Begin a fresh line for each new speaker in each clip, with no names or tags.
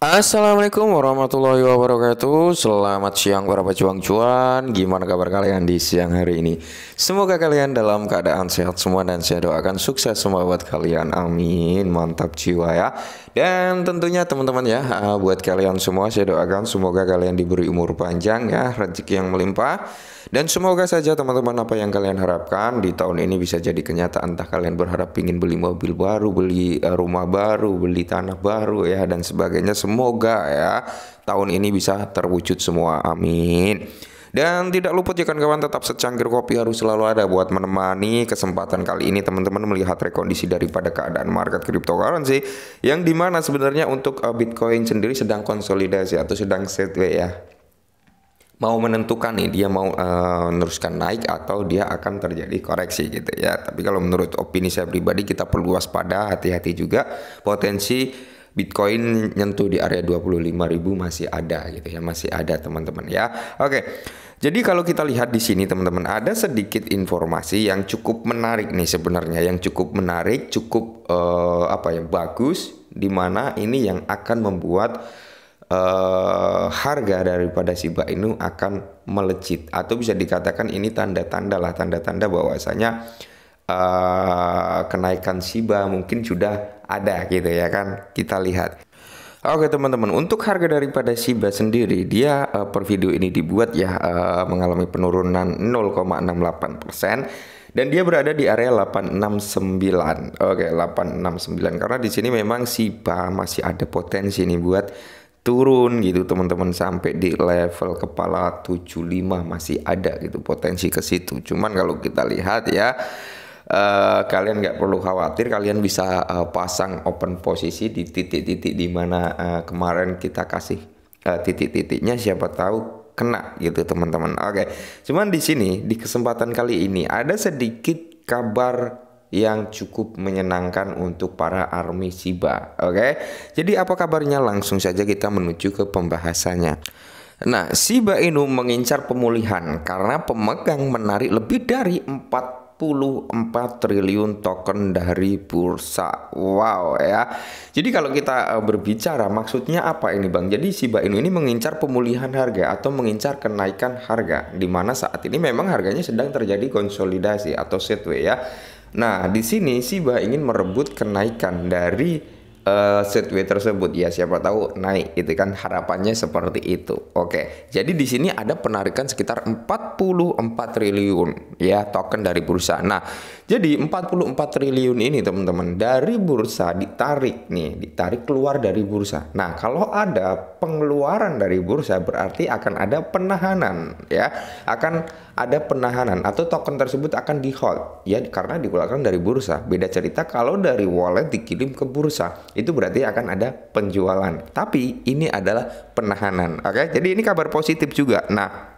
Assalamualaikum warahmatullahi wabarakatuh Selamat siang para pejuang cuan Gimana kabar kalian di siang hari ini Semoga kalian dalam keadaan sehat semua Dan saya doakan sukses semua buat kalian Amin Mantap jiwa ya Dan tentunya teman-teman ya eh, Buat kalian semua saya doakan Semoga kalian diberi umur panjang ya Rezeki yang melimpah dan semoga saja teman-teman apa yang kalian harapkan di tahun ini bisa jadi kenyataan. Entah kalian berharap ingin beli mobil baru, beli eh, rumah baru, beli tanah baru ya dan sebagainya. Semoga ya tahun ini bisa terwujud semua. Amin. Dan tidak luput ya kan kawan tetap secangkir kopi harus selalu ada buat menemani kesempatan kali ini teman-teman melihat rekondisi daripada keadaan market cryptocurrency yang dimana sebenarnya untuk eh, Bitcoin sendiri sedang konsolidasi atau sedang sideways ya mau menentukan nih dia mau uh, meneruskan naik atau dia akan terjadi koreksi gitu ya. Tapi kalau menurut opini saya pribadi kita perlu waspada hati-hati juga potensi Bitcoin nyentuh di area 25.000 masih ada gitu ya, masih ada teman-teman ya. Oke. Jadi kalau kita lihat di sini teman-teman ada sedikit informasi yang cukup menarik nih sebenarnya yang cukup menarik, cukup uh, apa ya bagus di mana ini yang akan membuat uh, harga daripada Shiba Inu akan melecit atau bisa dikatakan ini tanda-tanda lah tanda-tanda bahwasanya Eh, kenaikan Shiba mungkin sudah ada gitu ya kan kita lihat Oke teman-teman, untuk harga daripada Shiba sendiri, dia uh, per video ini dibuat ya uh, mengalami penurunan 0,68% dan dia berada di area 869. Oke, 869 karena di sini memang siba masih ada potensi nih buat turun gitu teman-teman sampai di level kepala 75 masih ada gitu potensi ke situ. Cuman kalau kita lihat ya Eh, kalian nggak perlu khawatir kalian bisa uh, pasang open posisi di titik-titik di mana uh, kemarin kita kasih uh, titik-titiknya siapa tahu kena gitu teman-teman. Oke. Okay. Cuman di sini di kesempatan kali ini ada sedikit kabar yang cukup menyenangkan untuk para army Shiba. Oke. Okay? Jadi apa kabarnya langsung saja kita menuju ke pembahasannya. Nah, Shiba Inu mengincar pemulihan karena pemegang menarik lebih dari 44 triliun token dari bursa. Wow ya. Jadi kalau kita eh, berbicara maksudnya apa ini Bang? Jadi Shiba Inu ini mengincar pemulihan harga atau mengincar kenaikan harga di mana saat ini memang harganya sedang terjadi konsolidasi atau setwe ya. Nah, di sini Shiba ingin merebut kenaikan dari uh, eh, setway tersebut ya siapa tahu naik itu kan harapannya seperti itu oke jadi di sini ada penarikan sekitar 44 triliun ya token dari bursa. Nah, jadi 44 triliun ini teman-teman dari bursa ditarik nih, ditarik keluar dari bursa. Nah, kalau ada pengeluaran dari bursa berarti akan ada penahanan ya, akan ada penahanan atau token tersebut akan di hold ya karena dikeluarkan dari bursa. Beda cerita kalau dari wallet dikirim ke bursa, itu berarti akan ada penjualan. Tapi ini adalah penahanan. Oke, jadi ini kabar positif juga. Nah,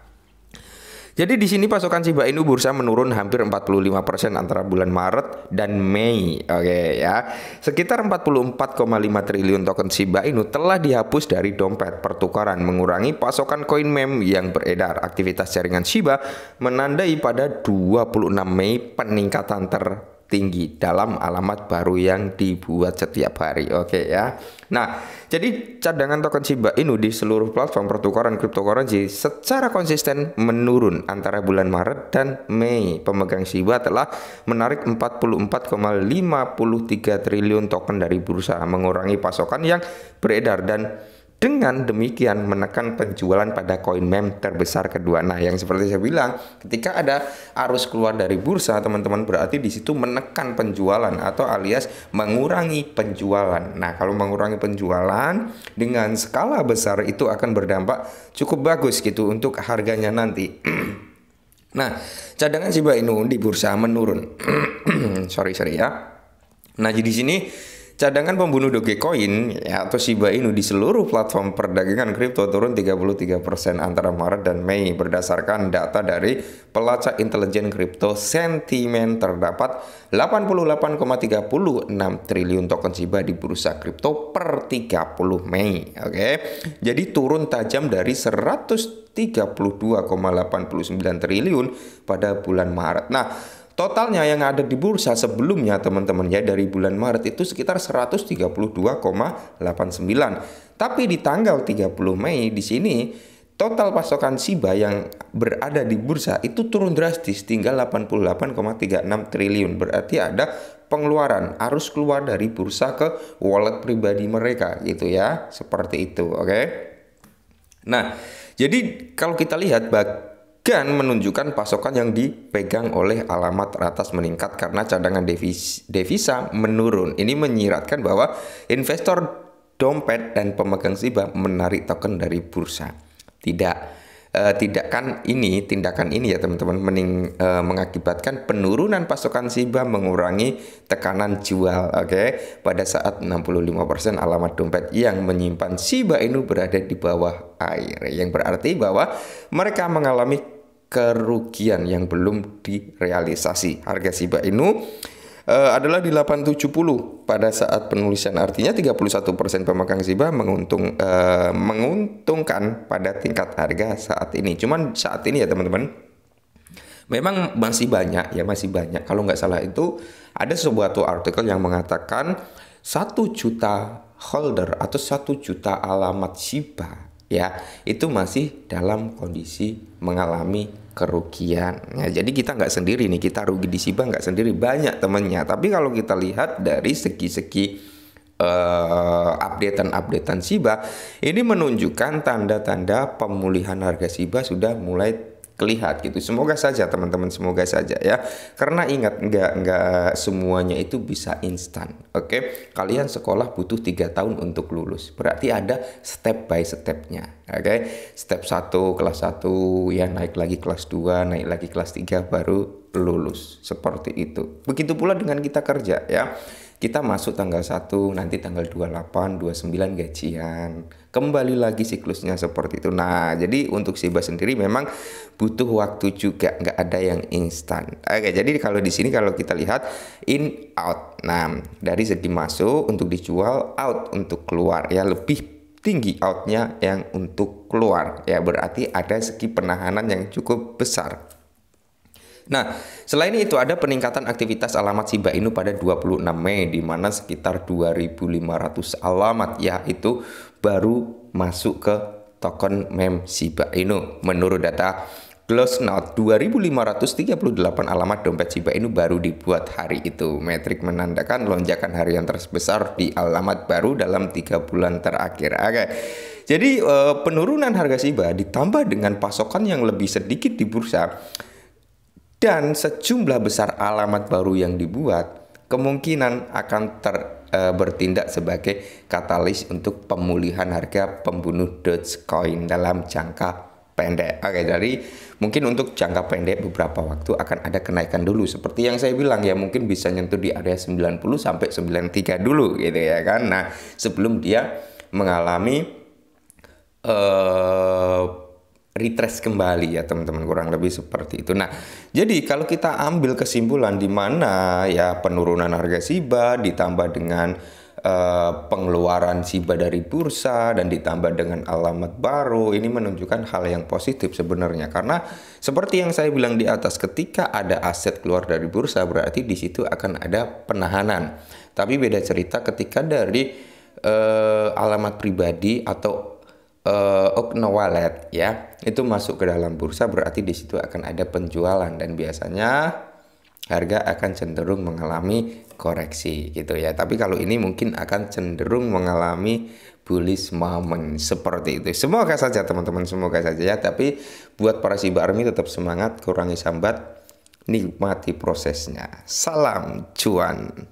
jadi di sini pasokan Shiba Inu bursa menurun hampir 45% antara bulan Maret dan Mei. Oke okay, ya. Sekitar 44,5 triliun token Shiba Inu telah dihapus dari dompet pertukaran mengurangi pasokan koin meme yang beredar. Aktivitas jaringan Shiba menandai pada 26 Mei peningkatan ter tinggi dalam alamat baru yang dibuat setiap hari. Oke okay, ya. Nah, jadi cadangan token Shiba Inu di seluruh platform pertukaran cryptocurrency secara konsisten menurun antara bulan Maret dan Mei. Pemegang Shiba telah menarik 44,53 triliun token dari bursa, mengurangi pasokan yang beredar dan dengan demikian menekan penjualan pada koin meme terbesar kedua. Nah, yang seperti saya bilang, ketika ada arus keluar dari bursa, teman-teman berarti di situ menekan penjualan atau alias mengurangi penjualan. Nah, kalau mengurangi penjualan dengan skala besar itu akan berdampak cukup bagus gitu untuk harganya nanti. nah, cadangan Shiba Inu di bursa menurun. sorry, sorry ya. Nah, jadi di sini Cadangan pembunuh Dogecoin ya, atau Shiba Inu di seluruh platform perdagangan kripto turun 33% antara Maret dan Mei berdasarkan data dari pelacak intelijen kripto Sentimen terdapat 88,36 triliun token Shiba di bursa kripto per 30 Mei. Oke. Okay? Jadi turun tajam dari 132,89 triliun pada bulan Maret. Nah, Totalnya yang ada di bursa sebelumnya teman-teman ya dari bulan Maret itu sekitar 132,89. Tapi di tanggal 30 Mei di sini total pasokan SIBA yang berada di bursa itu turun drastis tinggal 88,36 triliun. Berarti ada pengeluaran arus keluar dari bursa ke wallet pribadi mereka gitu ya. Seperti itu, oke. Okay? Nah, jadi kalau kita lihat bag dan menunjukkan pasokan yang dipegang oleh alamat teratas meningkat karena cadangan devisa menurun. Ini menyiratkan bahwa investor dompet dan pemegang SIBA menarik token dari bursa. Tidak Eh, tindakan ini, tindakan ini ya teman-teman mening, eh, mengakibatkan penurunan pasokan SIBA mengurangi tekanan jual. Oke, okay? pada saat 65% alamat dompet yang menyimpan SIBA Inu berada di bawah air, yang berarti bahwa mereka mengalami kerugian yang belum direalisasi. Harga Shiba Inu Eh, adalah di 870 pada saat penulisan artinya 31% pemegang ziba menguntung uh, menguntungkan pada tingkat harga saat ini. Cuman saat ini ya teman-teman Memang masih banyak ya masih banyak. Kalau nggak salah itu ada sebuah tuh artikel yang mengatakan satu juta holder atau satu juta alamat ziba ya itu masih dalam kondisi mengalami kerugian. Ya, jadi kita nggak sendiri nih, kita rugi di Siba nggak sendiri, banyak temennya. Tapi kalau kita lihat dari segi-segi uh, updatean-updatean Siba, ini menunjukkan tanda-tanda pemulihan harga Siba sudah mulai kelihat gitu. Semoga saja teman-teman, semoga saja ya. Karena ingat nggak nggak semuanya itu bisa instan. Oke, okay? kalian sekolah butuh tiga tahun untuk lulus. Berarti ada step by stepnya. Oke, okay? step satu kelas satu ya naik lagi kelas dua naik lagi kelas tiga baru lulus. Seperti itu. Begitu pula dengan kita kerja ya kita masuk tanggal 1, nanti tanggal 28, 29 gajian. Kembali lagi siklusnya seperti itu. Nah, jadi untuk Siba sendiri memang butuh waktu juga, nggak ada yang instan. Oke, jadi kalau di sini kalau kita lihat in out. Nah, dari segi masuk untuk dijual, out untuk keluar ya lebih tinggi outnya yang untuk keluar ya berarti ada segi penahanan yang cukup besar Nah, selain itu ada peningkatan aktivitas alamat Shiba Inu pada 26 Mei di mana sekitar 2500 alamat yaitu baru masuk ke token mem Shiba Inu menurut data close puluh 2538 alamat dompet Shiba Inu baru dibuat hari itu. Metrik menandakan lonjakan harian terbesar di alamat baru dalam tiga bulan terakhir. Oke. Jadi eh, penurunan harga Shiba ditambah dengan pasokan yang lebih sedikit di bursa dan sejumlah besar alamat baru yang dibuat kemungkinan akan ter, e, bertindak sebagai katalis untuk pemulihan harga pembunuh Dogecoin dalam jangka pendek. Oke, dari mungkin untuk jangka pendek beberapa waktu akan ada kenaikan dulu. Seperti yang saya bilang ya, mungkin bisa nyentuh di area 90 sampai 93 dulu gitu ya kan. Nah, sebelum dia mengalami eh retrace kembali ya teman-teman kurang lebih seperti itu. Nah, jadi kalau kita ambil kesimpulan di mana ya penurunan harga SIBA ditambah dengan uh, pengeluaran SIBA dari bursa dan ditambah dengan alamat baru ini menunjukkan hal yang positif sebenarnya karena seperti yang saya bilang di atas ketika ada aset keluar dari bursa berarti di situ akan ada penahanan. Tapi beda cerita ketika dari uh, alamat pribadi atau uh, Okno Wallet ya itu masuk ke dalam bursa berarti di situ akan ada penjualan dan biasanya harga akan cenderung mengalami koreksi gitu ya tapi kalau ini mungkin akan cenderung mengalami bullish moment seperti itu semoga saja teman-teman semoga saja ya tapi buat para si barmi tetap semangat kurangi sambat nikmati prosesnya salam cuan